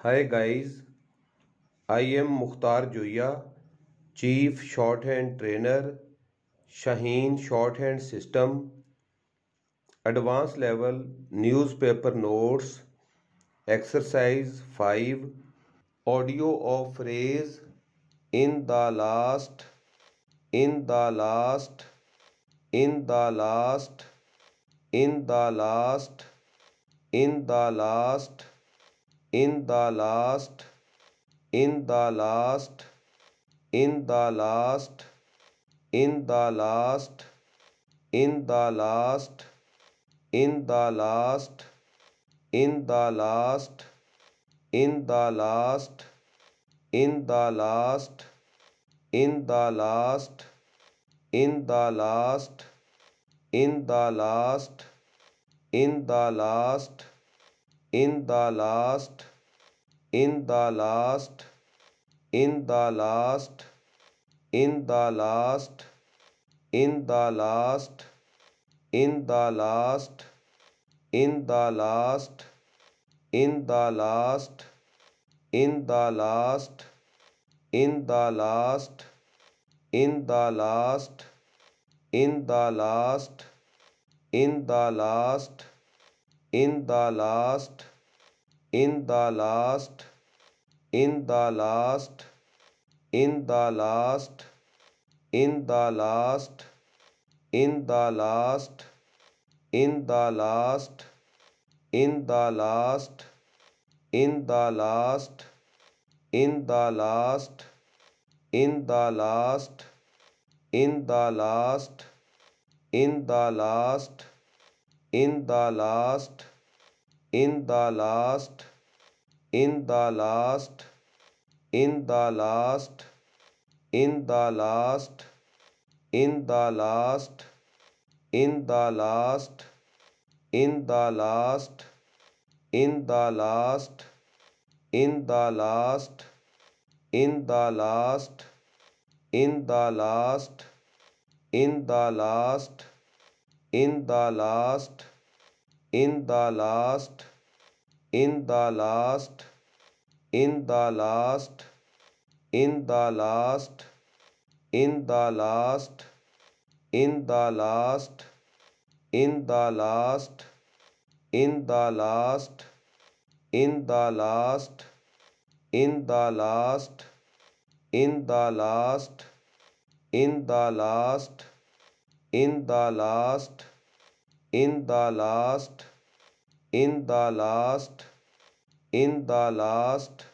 hi guys I am Mukhtar Zoya chief shorthand trainer Shaheen shorthand system advance level newspaper notes exercise five audio of rays in the last in the last in the last in the last in the last in the last in the last in the last in the last in the last in the last in the last in the last in the last in the last in the last in the last in the last in the last in the last in the last in the last in the last in the last in the last in the last in the last in the last in the last in the last in the last in the last in the last in the last in the last in the last in the last in the last in the last in the last in the last in the last in the last in the last in the last in the last in the last in the last in the last in the last in the last in the last in the last in the last in the last in the last in the last in the last in the last in the last in the last in the last in the last in the last in the last in the last in the last in the last in the last in the last in the last in the last in the last in the last